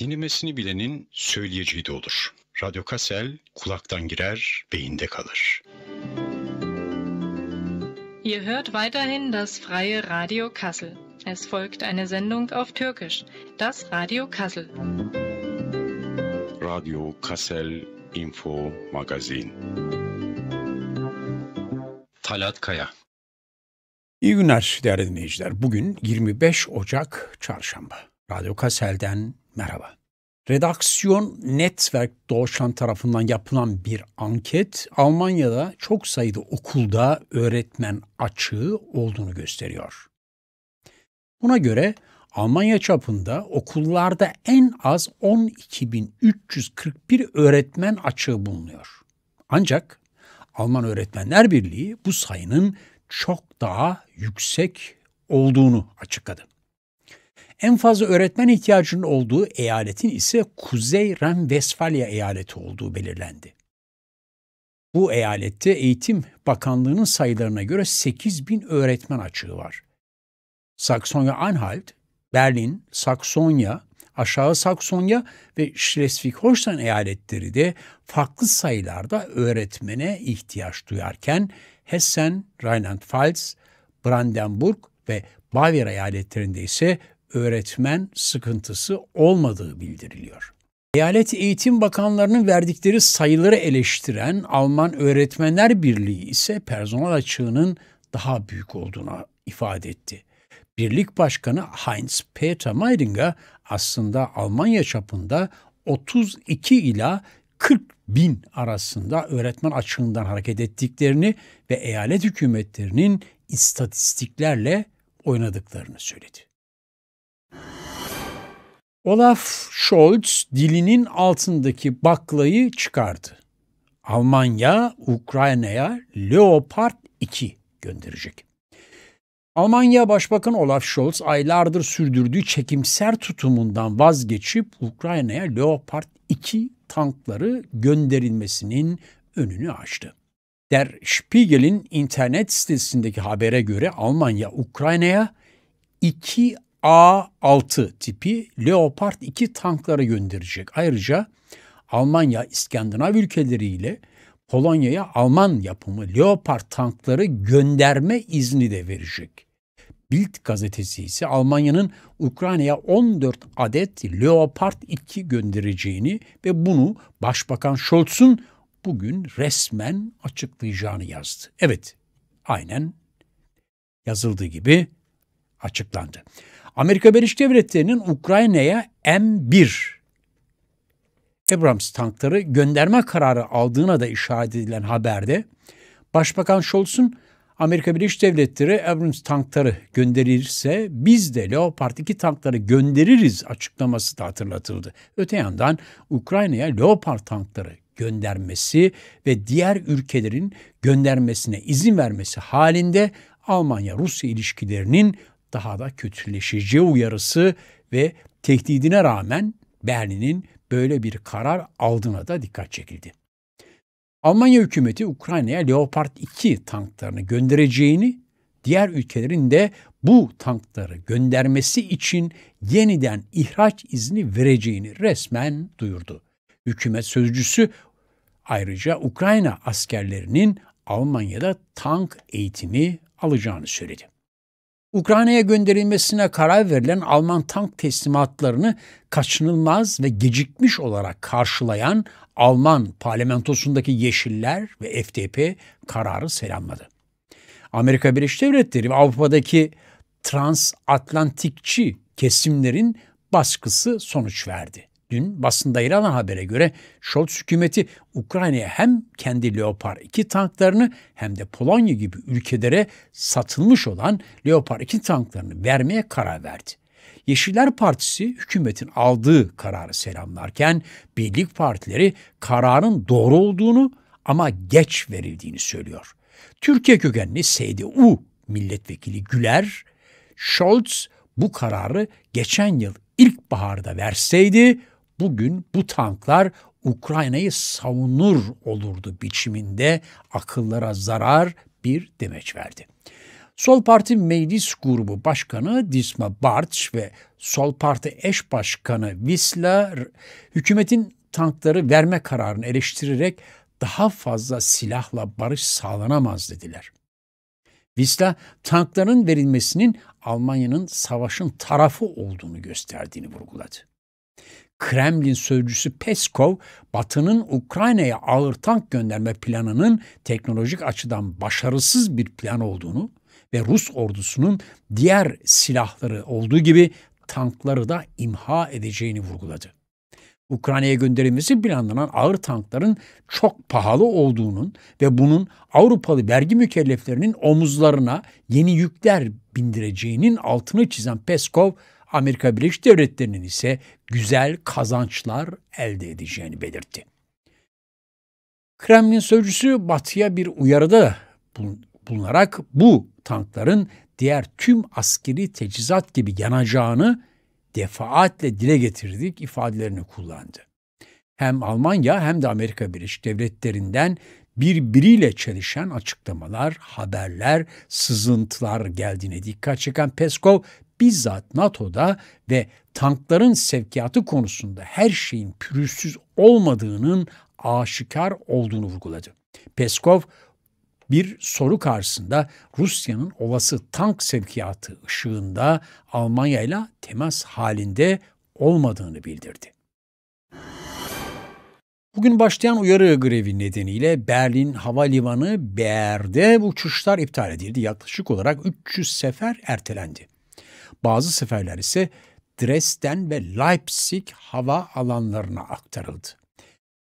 dinlemesini bilenin söyleyeceği de olur. Radyo Kasel kulaktan girer, beyinde kalır. Ihr hört weiterhin das freie Radio Kassel. Es folgt eine Sendung auf Türkisch, das Radio Kassel. Radio Kassel Info Magazin. Talat Kaya İyi günler değerli dinleyiciler. Bugün 25 Ocak Çarşamba. Radyo Kassel'den merhaba. Redaksiyon Netzwerk Deutschland tarafından yapılan bir anket Almanya'da çok sayıda okulda öğretmen açığı olduğunu gösteriyor. Buna göre Almanya çapında okullarda en az 12.341 öğretmen açığı bulunuyor. Ancak Alman Öğretmenler Birliği bu sayının çok daha yüksek olduğunu açıkladı. En fazla öğretmen ihtiyacının olduğu eyaletin ise Kuzey Ren-Vesfalya eyaleti olduğu belirlendi. Bu eyalette Eğitim Bakanlığı'nın sayılarına göre 8 bin öğretmen açığı var. Saksonya-Anhalt, Berlin, Saksonya, Aşağı Saksonya ve Schleswig-Holstein eyaletleri de farklı sayılarda öğretmene ihtiyaç duyarken Hessen, Rheinland-Pfalz, Brandenburg ve Bavyera eyaletlerinde ise öğretmen sıkıntısı olmadığı bildiriliyor. Eyalet Eğitim Bakanlarının verdikleri sayıları eleştiren Alman Öğretmenler Birliği ise personel açığının daha büyük olduğunu ifade etti. Birlik Başkanı Heinz Peter Meiringa aslında Almanya çapında 32 ila 40 bin arasında öğretmen açığından hareket ettiklerini ve eyalet hükümetlerinin istatistiklerle oynadıklarını söyledi. Olaf Scholz dilinin altındaki baklayı çıkardı. Almanya Ukrayna'ya Leopard 2 gönderecek. Almanya Başbakan Olaf Scholz aylardır sürdürdüğü çekimser tutumundan vazgeçip Ukrayna'ya Leopard 2 tankları gönderilmesinin önünü açtı. Der Spiegel'in internet sitesindeki habere göre Almanya Ukrayna'ya iki A6 tipi Leopard 2 tanklara gönderecek. Ayrıca Almanya, İskandinav ülkeleriyle Polonya'ya Alman yapımı Leopard tankları gönderme izni de verecek. Bild gazetesi ise Almanya'nın Ukrayna'ya 14 adet Leopard 2 göndereceğini ve bunu Başbakan Scholz'un bugün resmen açıklayacağını yazdı. Evet, aynen yazıldığı gibi açıklandı. Amerika Birleşik Devletleri'nin Ukrayna'ya M1 Abrams tankları gönderme kararı aldığına da işaret edilen haberde Başbakan Scholz'un Amerika Birleşik Devletleri Abrams tankları gönderirse biz de Leopard 2 tankları göndeririz açıklaması da hatırlatıldı. Öte yandan Ukrayna'ya Leopard tankları göndermesi ve diğer ülkelerin göndermesine izin vermesi halinde Almanya-Rusya ilişkilerinin daha da kötüleşeceği uyarısı ve tehdidine rağmen Berlin'in böyle bir karar aldığına da dikkat çekildi. Almanya hükümeti Ukrayna'ya Leopard 2 tanklarını göndereceğini, diğer ülkelerin de bu tankları göndermesi için yeniden ihraç izni vereceğini resmen duyurdu. Hükümet sözcüsü ayrıca Ukrayna askerlerinin Almanya'da tank eğitimi alacağını söyledi. Ukrayna'ya gönderilmesine karar verilen Alman tank teslimatlarını kaçınılmaz ve gecikmiş olarak karşılayan Alman parlamentosundaki Yeşiller ve FDP kararı selamladı. Amerika Birleşik Devletleri ve Avrupa'daki transatlantikçi kesimlerin baskısı sonuç verdi. Dün basında yer alan habere göre Scholz hükümeti Ukrayna'ya hem kendi Leopard 2 tanklarını hem de Polonya gibi ülkelere satılmış olan Leopard 2 tanklarını vermeye karar verdi. Yeşiller Partisi hükümetin aldığı kararı selamlarken birlik partileri kararın doğru olduğunu ama geç verildiğini söylüyor. Türkiye kökenli SDU milletvekili Güler, Scholz bu kararı geçen yıl ilkbaharda verseydi bugün bu tanklar Ukrayna'yı savunur olurdu biçiminde akıllara zarar bir demeç verdi. Sol Parti Meclis Grubu Başkanı Disma Bartç ve Sol Parti eş başkanı Visla hükümetin tankları verme kararını eleştirerek daha fazla silahla barış sağlanamaz dediler. Visla tankların verilmesinin Almanya'nın savaşın tarafı olduğunu gösterdiğini vurguladı. Kremlin sözcüsü Peskov, Batı'nın Ukrayna'ya ağır tank gönderme planının teknolojik açıdan başarısız bir plan olduğunu ve Rus ordusunun diğer silahları olduğu gibi tankları da imha edeceğini vurguladı. Ukrayna'ya gönderilmesi planlanan ağır tankların çok pahalı olduğunun ve bunun Avrupalı vergi mükelleflerinin omuzlarına yeni yükler bindireceğinin altını çizen Peskov Amerika Birleşik Devletleri'nin ise güzel kazançlar elde edeceğini belirtti. Kremlin sözcüsü batıya bir uyarıda bulunarak bu tankların diğer tüm askeri teçhizat gibi yanacağını defaatle dile getirdik ifadelerini kullandı hem Almanya hem de Amerika Birleşik Devletleri'nden birbiriyle çelişen açıklamalar, haberler, sızıntılar geldiğine dikkat çeken Peskov bizzat NATO'da ve tankların sevkiyatı konusunda her şeyin pürüzsüz olmadığının aşikar olduğunu vurguladı. Peskov bir soru karşısında Rusya'nın olası tank sevkiyatı ışığında Almanya ile temas halinde olmadığını bildirdi. Bugün başlayan uyarı grevi nedeniyle Berlin Havalimanı BR'de bu uçuşlar iptal edildi. Yaklaşık olarak 300 sefer ertelendi. Bazı seferler ise Dresden ve Leipzig hava alanlarına aktarıldı.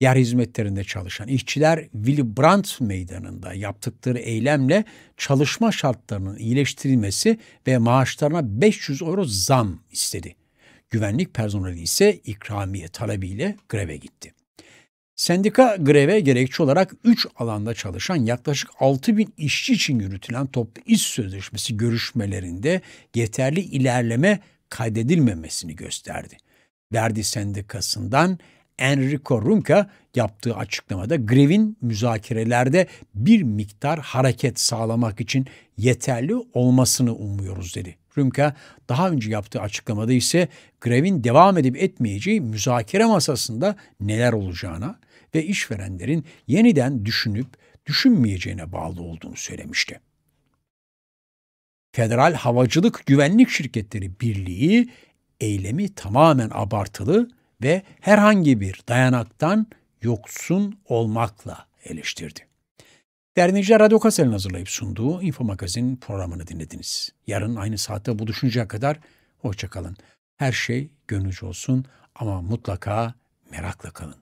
Yer hizmetlerinde çalışan işçiler Willy Brandt Meydanı'nda yaptıkları eylemle çalışma şartlarının iyileştirilmesi ve maaşlarına 500 euro zam istedi. Güvenlik personeli ise ikramiye talebiyle greve gitti. Sendika greve gerekçe olarak 3 alanda çalışan yaklaşık 6 bin işçi için yürütülen toplu iş sözleşmesi görüşmelerinde yeterli ilerleme kaydedilmemesini gösterdi. Verdi sendikasından Enrico Runca yaptığı açıklamada grevin müzakerelerde bir miktar hareket sağlamak için yeterli olmasını umuyoruz dedi. Rümka daha önce yaptığı açıklamada ise grevin devam edip etmeyeceği müzakere masasında neler olacağına, ve işverenlerin yeniden düşünüp düşünmeyeceğine bağlı olduğunu söylemişti. Federal Havacılık Güvenlik Şirketleri Birliği eylemi tamamen abartılı ve herhangi bir dayanaktan yoksun olmakla eleştirdi. Derneciler Radyo Kasel'in hazırlayıp sunduğu Info Magazin programını dinlediniz. Yarın aynı saatte buluşuncaya kadar hoşçakalın. Her şey gönlücü olsun ama mutlaka merakla kalın.